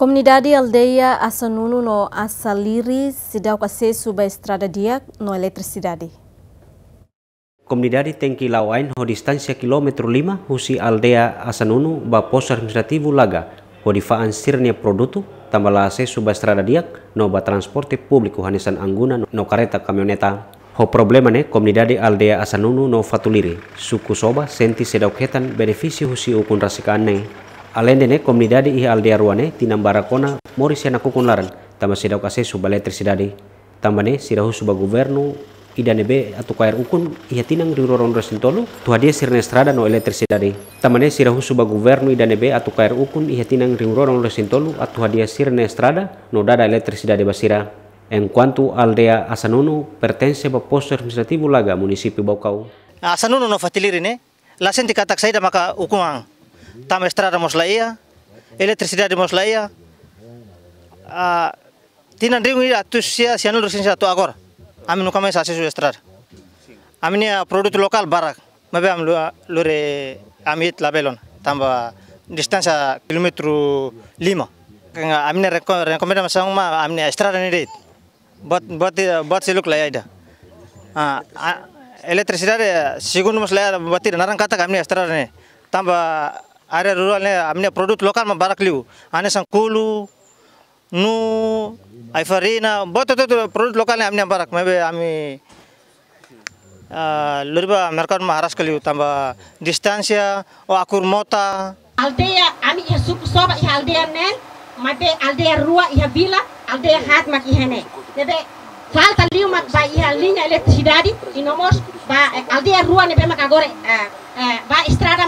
Comunidade aldeia Asanunu no Asaliri se dá o acesso à estrada dia no eletricidade. Comunidade tem que lauain ho distância quilômetro lima husi aldeia Asanunu ba posto administrativo Laga, ho difaan sirnia produto tambala acesso ba estrada dia no ba transporte público hanesan anguna no kareta kamioneta Ho problema ne komunidade aldeia asanunu no Fatuliri, suku soba senti sedauk benefisi husi ukun rasikaan ne ne alendene aldea ruane tinambara kona mori sena kukunlaran tama sidau kase subaletri sidadi tambane sirahu suba governu idanebe atau kair ukun ia tinang di roron resintolu tuhadia sirne strada no elektrisidade tamane sirahu suba governu idanebe atau kair ukun ia tinang di roron resintolu atau hadia sirne estrada no dada di basira en quanto aldea asanunu pertence ba posto administrativo laga munisipi baukau asanunu no fatilirine lasen tikatak saida maka ukuang Tama estrada mos laia, eletricidade mos laia. Ah, tinan ringu ira tu sia sianu lusin sia tu agora. Ami nuka mai estrada. Ami ni produk lokal barak. Mabe am lure amit labelon. Tamba distansa kilometru lima. Kanga ami ni rekomenda masang ma ami ni estrada ah, eh, ni deit. Buat buat buat siluk laia ida. Ah, eletricidade segundo mos buat batir narang kata kami estrada ni. Tamba area rural ne amne produk lokal ma barak liu ane sangkulu nu aifarina boto to produk lokal ne amne barak mebe ami eh, lurba merkan harus kaliu tambah distansia o oh, akur mota aldea ya, ami ya suku soba ya aldea ya nen mate aldea ya rua ya bila aldea hat mak ihene nede falta liu mak ba ya linya ele tidadi inomos ba aldea rua ne be mak agore eh, eh, ba estrada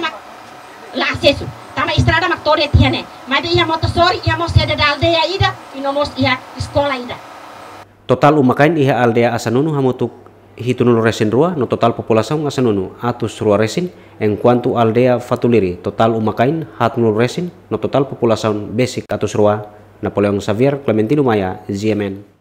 lasesu tama istrada mak tore tiene made ia motosori ia mos ada aldea ida inomos ia sekolah ida total umakain ia aldea asanunu hamutuk hitunul resin rua no total populasi asanunu atus rua resin en kuantu aldea fatuliri total umakain hatunul resin no total populasi basic atus rua Napoleon Xavier Clementino Maya, ZMN.